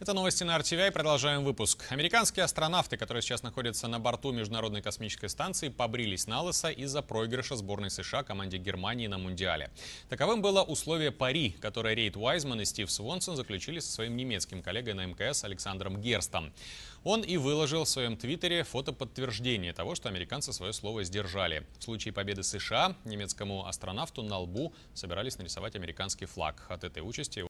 Это новости на RTVI. Продолжаем выпуск. Американские астронавты, которые сейчас находятся на борту Международной космической станции, побрились на лысо из-за проигрыша сборной США команде Германии на Мундиале. Таковым было условие пари, которое Рейд Уайзман и Стив Свонсон заключили со своим немецким коллегой на МКС Александром Герстом. Он и выложил в своем твиттере фото подтверждения того, что американцы свое слово сдержали. В случае победы США немецкому астронавту на лбу собирались нарисовать американский флаг. От этой участи